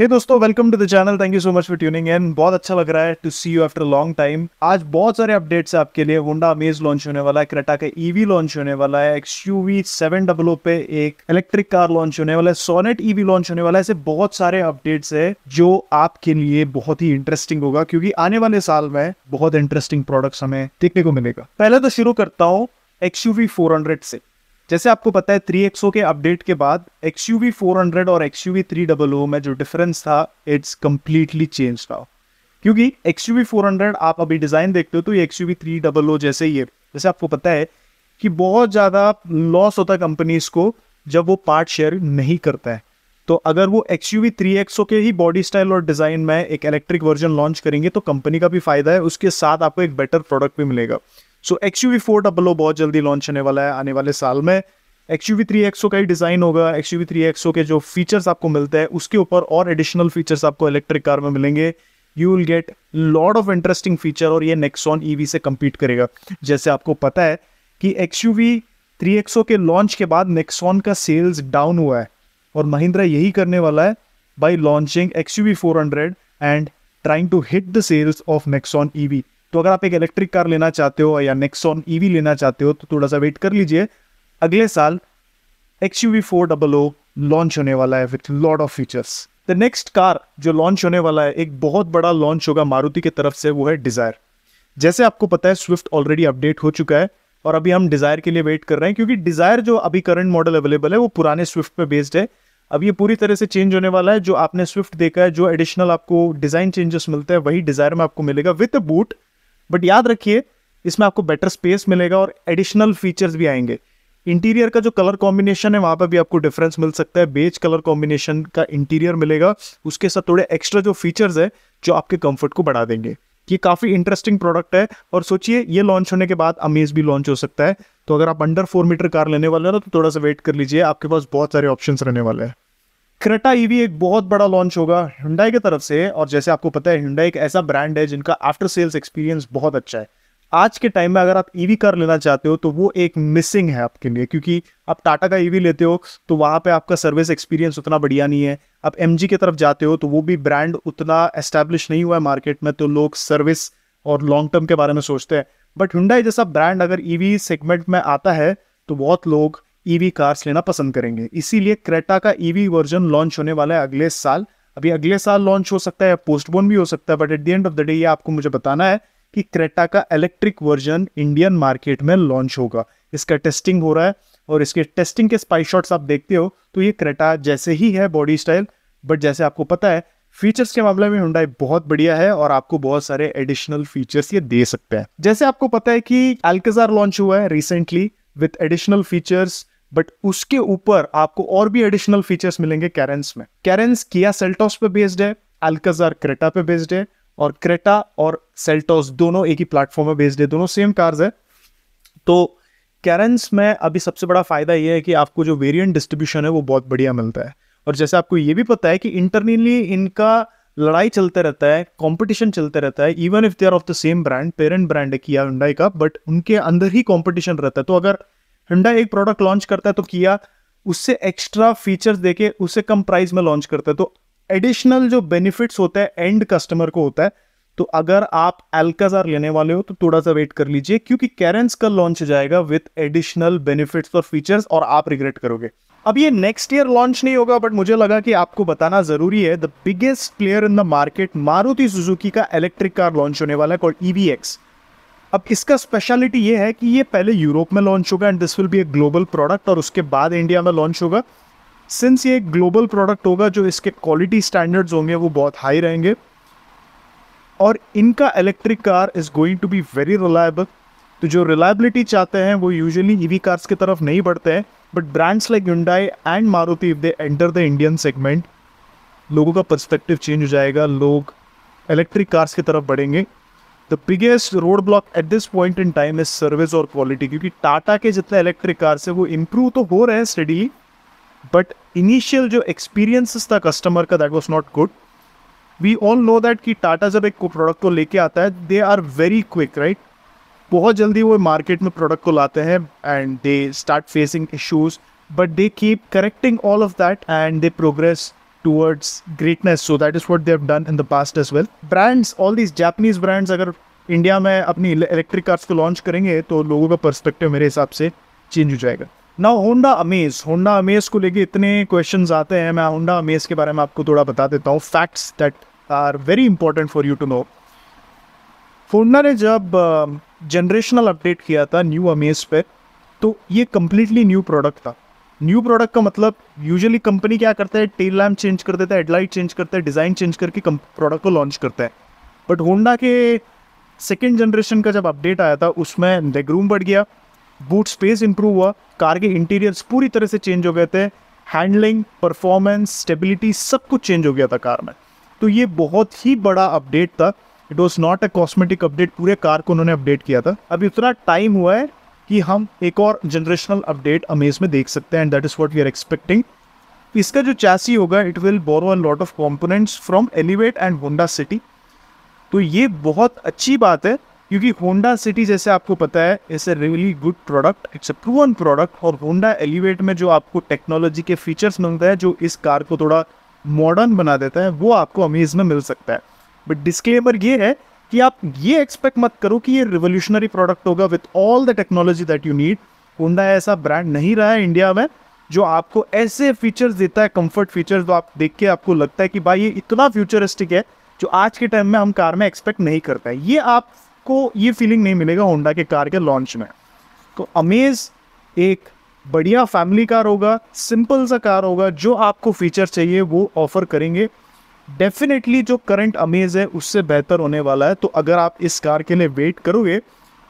हे hey दोस्तों welcome to the channel thank you so much for tuning in बहुत अच्छा लग रहा है to see you after long time आज बहुत सारे अपडेट्स है आपके लिए होंडा अमेज लॉन्च होने वाला है क्रेटा का ईवी e लॉन्च होने वाला है X U V seven double पे एक इलेक्ट्रिक कार लॉन्च होने वाला है सोनेट ईवी लॉन्च होने वाला है ऐसे बहुत सारे अपडेट्स है जो आपके लिए बहुत ही इंटरेस्टिंग होगा क्योंकि आने वाले साल में बहुत इंटरेस्टिंग प्रोडक्ट्स हमें देखने को मिलेगा पहले तो शुरू करता हूँ एक्स वी फोर हंड्रेड से जैसे आपको पता है थ्री एक्सो के अपडेट के बाद X U V four hundred और X U V three double O में जो डिफरेंस था इट्स कम्प्लीटली चेंज था क्योंकि X U V four hundred आप अभी डिज़ाइन देखते हो तो X U V three double O जैसे ही है जैसे आपको पता है कि बहुत ज़्यादा लॉस होता है कंपनीज को जब वो पार्ट शेयर नहीं करता है तो अगर वो X U V three XO के ही बॉडी स्टाइल और डिज़ाइन में एक इलेक्ट्रिक वर्जन लॉन्च करेंगे तो कंपनी का भी फायदा है उसके साथ आपको एक बेटर प्रोडक्ट भी मिलेगा so X U V four O बहुत जल्दी लॉन्च होने वाला है आने वाले साल में X U V three XO का ही डिज़ाइन होगा X U V three XO के जो फीचर्स आपको मिलते हैं उसके ऊपर और एडिशनल फीचर्स आपको इलेक्ट्रिक कार में मिलेंगे you will get lot of interesting feature और ये नेक्सॉन ई e से कम्पीट करेगा जैसे आपको पता है कि X U V three XO के लॉन्च के बाद नेक्सॉन का सेल्स डाउन हुआ है और महिंद्रा यही करने वाला है by launching X U V four hundred and trying to hit the sales of Nexon E V तो अगर आप एक इलेक्ट्रिक कार लेना चाहते हो या नेक्सॉन ईवी e लेना चाहते हो तो थोड़ा सा वेट कर लीजिए अगले साल X U V four double O launch होने वाला है with lot of features the next car जो लॉन्च होने वाला है एक बहुत बड़ा लॉन्च होगा मारुति की तरफ से वो है डिज़ायर जैसे आपको पता है स्विफ्ट ऑलरेडी अपडेट हो चुका है और अभी हम डिज़ायर के लिए वेट कर रहे हैं क्योंकि डिज़ायर जो अभी करंट मॉडल अवेलेबल है वो पुराने स्विफ्ट पे बेस्ड है अब ये पूरी तरह से चेंज होने वाला है जो आपने स्विफ्ट देखा है जो एडिशनल आपको डिज़ाइन चेंजेस मिलते हैं वही डिज़ायर में आपको मिलेगा विथ अ बूट बट याद रखिए इसमें आपको बेटर स्पेस मिलेगा और एडिशनल फीचर्स भी आएंगे इंटीरियर का जो कलर कॉम्बिनेशन है वहाँ पर भी आपको डिफरेंस मिल सकता है बेज कलर कॉम्बिनेशन का इंटीरियर मिलेगा उसके साथ थोड़े एक्स्ट्रा जो फीचर्स है जो आपके कंफर्ट को बढ़ा देंगे ये काफ़ी इंटरेस्टिंग प्रोडक्ट है और सोचिए ये लॉन्च होने के बाद अमेज भी लॉन्च हो सकता है तो अगर आप अंडर फोर मीटर कार लेने वाले हो तो थोड़ा सा वेट कर लीजिए आपके पास बहुत सारे ऑप्शन रहने वाले हैं क्रेटा ईवी e एक बहुत बड़ा लॉन्च होगा हिंडाई की तरफ से और जैसे आपको पता है हिंडाई एक ऐसा ब्रांड है जिनका आफ्टर सेल्स एक्सपीरियंस बहुत अच्छा है आज के टाइम में अगर आप ईवी e कार लेना चाहते हो तो वो एक मिसिंग है आपके लिए क्योंकि आप टाटा का ईवी e लेते हो तो वहाँ पे आपका सर्विस एक्सपीरियंस उतना बढ़िया नहीं है आप एम की तरफ जाते हो तो वो भी ब्रांड उतना एस्टेब्लिश नहीं हुआ है मार्केट में तो लोग सर्विस और लॉन्ग टर्म के बारे में सोचते हैं बट हिंडाई जैसा ब्रांड अगर ईवी सेगमेंट में आता है तो बहुत लोग ईवी e कार्स लेना पसंद करेंगे इसीलिए क्रेटा का ईवी वर्जन लॉन्च होने वाला है अगले साल अभी अगले साल लॉन्च हो सकता है या पोस्टपोन भी हो सकता है but at the end of the day ये आपको मुझे बताना है कि क्रेटा का इलेक्ट्रिक वर्जन इंडियन मार्केट में लॉन्च होगा इसका टेस्टिंग हो रहा है और इसके टेस्टिंग के स्पाई शॉट्स आप देखते हो तो ये क्रेटा जैसे ही है बॉडी स्टाइल बट जैसे आपको पता है फीचर्स के मामले में हुंडाई बहुत बढ़िया है और आपको बहुत सारे एडिशनल फीचर्स ये दे सकते हैं जैसे आपको पता है कि एल्केजार लॉन्च हुआ है recently with additional features but उसके ऊपर आपको और भी एडिशनल फीचर्स मिलेंगे कैरेंस में कैरेंस किया सेल्टोस पे बेस्ड है एल्काजार क्रेटा पे बेस्ड है और क्रेटा और सेल्टोस दोनों एक ही प्लेटफॉर्म में बेस्ड है दोनों सेम कार्स है तो कैरेंस में अभी सबसे बड़ा फायदा यह है कि आपको जो वेरिएंट डिस्ट्रीब्यूशन है वो बहुत बढ़िया मिलता है और जैसे आपको ये भी पता है कि इंटरनली इनका लड़ाई चलते रहता है कंपटीशन चलते रहता है even if they are of the same brand parent brand है किया हुंडई का बट उनके अंदर ही कंपटीशन रहता है तो अगर होंडा एक प्रोडक्ट लॉन्च करता है तो किया उससे एक्स्ट्रा फीचर्स देके उसे कम प्राइस में लॉन्च करता है तो एडिशनल जो बेनिफिट्स होता है एंड कस्टमर को होता है तो अगर आप एल्काजार लेने वाले हो तो थोड़ा सा वेट कर लीजिए क्योंकि कैरेंस का लॉन्च जाएगा विथ एडिशनल बेनिफिट्स और फीचर्स और आप रिग्रेट करोगे अब ये नेक्स्ट ईयर लॉन्च नहीं होगा बट मुझे लगा कि आपको बताना जरूरी है the biggest player in the market Maruti Suzuki का इलेक्ट्रिक कार लॉन्च होने वाला है कॉल्ड ईवीएक्स e अब इसका स्पेशलिटी ये है कि ये पहले यूरोप में लॉन्च होगा and this will be a global product और उसके बाद इंडिया में लॉन्च होगा सिंस ये एक ग्लोबल प्रोडक्ट होगा जो इसके क्वालिटी स्टैंडर्ड्स होंगे वो बहुत हाई रहेंगे और इनका electric car is going to be very reliable तो जो रिलायबिलिटी चाहते हैं वो ई ईवी कार्स की तरफ नहीं बढ़ते हैं but brands like Hyundai and Maruti if they enter the Indian segment लोगों का पर्सपेक्टिव चेंज हो जाएगा लोग इलेक्ट्रिक कार्स की तरफ बढ़ेंगे the biggest road block at this point in time is service और क्वालिटी क्योंकि टाटा के जितने इलेक्ट्रिक कार्स है वो इम्प्रूव तो हो रहे हैं स्टडी बट इनिशियल जो एक्सपीरियंस था कस्टमर का that was not good we all know that कि टाटा जब एक प्रोडक्ट को लेके आता है they are very quick right बहुत जल्दी वो मार्केट में प्रोडक्ट को लाते हैं and they start facing issues but they keep correcting all of that and they progress towards greatness. So that is what they have done in the past as well. Brands, all these Japanese brands, अगर India में अपनी electric cars को launch करेंगे तो लोगों का perspective मेरे हिसाब से चेंज हो जाएगा ना होंडा अमेज होंडा अमेज को लेके इतने क्वेश्चन आते हैं मैं होंडा अमेज के बारे में आपको थोड़ा बता देता हूँ facts that are very important for you to know Honda ने जब जनरेशनल uh, अपडेट किया था न्यू अमेज पे तो ये कम्प्लीटली न्यू प्रोडक्ट था न्यू प्रोडक्ट का मतलब यूजुअली कंपनी क्या करता है टेल लैम्प चेंज कर देता है हेडलाइट चेंज करता है डिज़ाइन चेंज करके प्रोडक्ट को लॉन्च करता है बट होंडा के सेकेंड जनरेशन का जब अपडेट आया था उसमें लेगरूम बढ़ गया बूट स्पेस इंप्रूव हुआ कार के इंटीरियर्स पूरी तरह से चेंज हो गए थे हैंडलिंग परफॉर्मेंस स्टेबिलिटी सब कुछ चेंज हो गया था कार में तो ये बहुत ही बड़ा अपडेट था it was not a cosmetic update पूरे कार को उन्होंने अपडेट किया था अब इतना टाइम हुआ है कि हम एक और जनरेशनल अपडेट अमेज में देख सकते हैं and that is what we are expecting इसका जो चैसी होगा it will borrow a lot of components from Elevate and Honda City तो ये बहुत अच्छी बात है क्योंकि होंडा सिटी जैसे आपको पता है it's a really good product it's a proven product और होंडा एलिवेट में जो आपको टेक्नोलॉजी के फीचर्स मिलते हैं जो इस कार को थोड़ा मॉडर्न बना देता है वो आपको अमेज में मिल सकता है बट डिस्क्लेमर ये है कि आप ये एक्सपेक्ट मत करो कि ये रिवोल्यूशनरी प्रोडक्ट होगा with all the technology that you need Honda ऐसा ब्रांड नहीं रहा है इंडिया में जो आपको ऐसे फीचर्स देता है कंफर्ट फीचर्स जो आप देख के आपको लगता है कि भाई ये इतना फ्यूचरिस्टिक है जो आज के टाइम में हम कार में एक्सपेक्ट नहीं करते हैं ये आपको ये फीलिंग नहीं मिलेगा होंडा के कार के लॉन्च में तो अमेज एक बढ़िया फैमिली कार होगा सिंपल सा कार होगा जो आपको फीचर चाहिए वो ऑफर करेंगे डेफिनेटली जो करंट अमेज है उससे बेहतर होने वाला है तो अगर आप इस कार के लिए वेट करोगे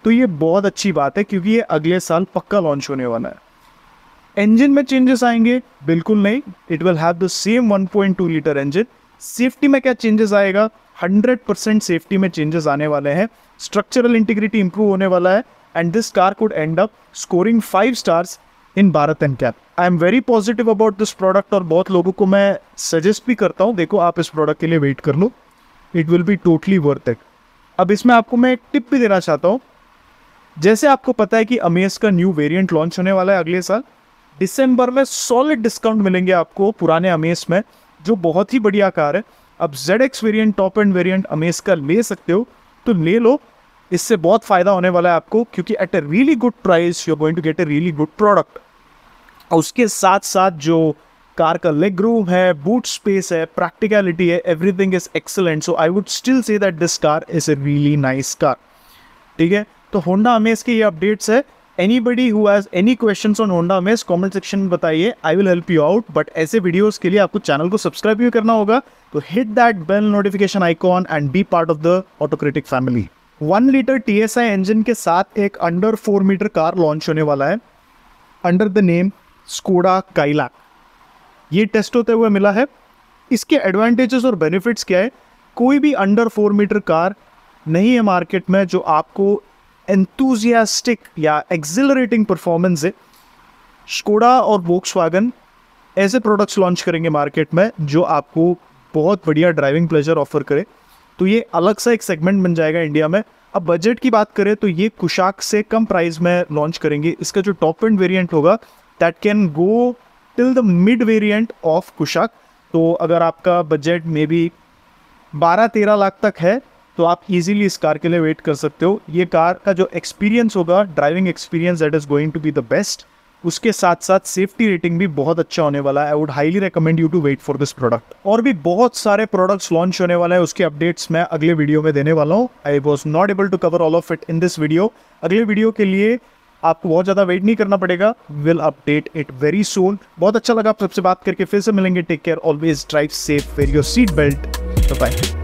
तो ये बहुत अच्छी बात है क्योंकि ये अगले साल पक्का लॉन्च होने वाला है इंजन में चेंजेस आएंगे बिल्कुल नहीं it will have the same 1.2 litre engine safety में क्या चेंजेस आएगा 100 परसेंट सेफ्टी में चेंजेस आने वाले हैं स्ट्रक्चरल इंटीग्रिटी इंप्रूव होने वाला है and this car could end up scoring five stars in Bharat NCAP I am very positive about this product और बहुत लोगों को मैं सजेस्ट भी करता हूँ देखो आप इस प्रोडक्ट के लिए वेट कर लो it will be totally worth it अब इसमें आपको मैं एक टिप भी देना चाहता हूँ जैसे आपको पता है कि अमेज का न्यू वेरियंट लॉन्च होने वाला है अगले साल दिसंबर में सॉलिड डिस्काउंट मिलेंगे आपको पुराने अमेज में जो बहुत ही बढ़िया कार है अब Z X variant top end variant Amaze का ले सकते हो तो ले लो इससे बहुत फ़ायदा होने वाला है आपको क्योंकि at a really good price you are going to get a really good product और उसके साथ साथ जो कार का लेग रूम है बूट स्पेस है प्रैक्टिकलिटी है everything is excellent so I would still say that this car is a really nice car ठीक है तो होंडा अमेज के ये अपडेट्स है anybody who has any question on Honda Amaze comment section में बताइए I will help you out but ऐसे videos के लिए आपको चैनल को सब्सक्राइब भी करना होगा तो hit that bell notification icon and be part of the autocratic family one litre T S I engine के साथ एक under four metre car launch होने वाला है under the name Skoda Kylaq ये टेस्ट होते हुए मिला है इसके एडवांटेजेस और बेनिफिट्स क्या है कोई भी अंडर फोर मीटर कार नहीं है मार्केट में जो आपको एंथुजियास्टिक या एक्जिलरेटिंग परफॉर्मेंस है स्कोडा और वोक्स ऐसे प्रोडक्ट्स लॉन्च करेंगे मार्केट में जो आपको बहुत बढ़िया ड्राइविंग प्लेजर ऑफर करे तो ये अलग सा एक सेगमेंट बन जाएगा इंडिया में अब बजट की बात करें तो ये कुशाक से कम प्राइस में लॉन्च करेंगे इसका जो टॉप एंड वेरिएंट होगा that can go till the mid variant of Kushaq तो अगर आपका बजट मे बी बारह तेरह लाख तक है तो आप इजीली इस कार के लिए वेट कर सकते हो ये कार का जो एक्सपीरियंस होगा driving experience that is going to be the best उसके साथ साथ सेफ्टी रेटिंग भी बहुत अच्छा होने वाला है I would highly recommend you to wait for this product और भी बहुत सारे प्रोडक्ट्स लॉन्च होने वाले हैं उसके अपडेट्स मैं अगले वीडियो में देने वाला हूँ I was not able to cover all of it in this video अगले वीडियो के लिए आपको बहुत ज़्यादा वेट नहीं करना पड़ेगा will update it very soon बहुत अच्छा लगा आप सबसे बात करके फिर से मिलेंगे take care always drive safe wear your seat belt bye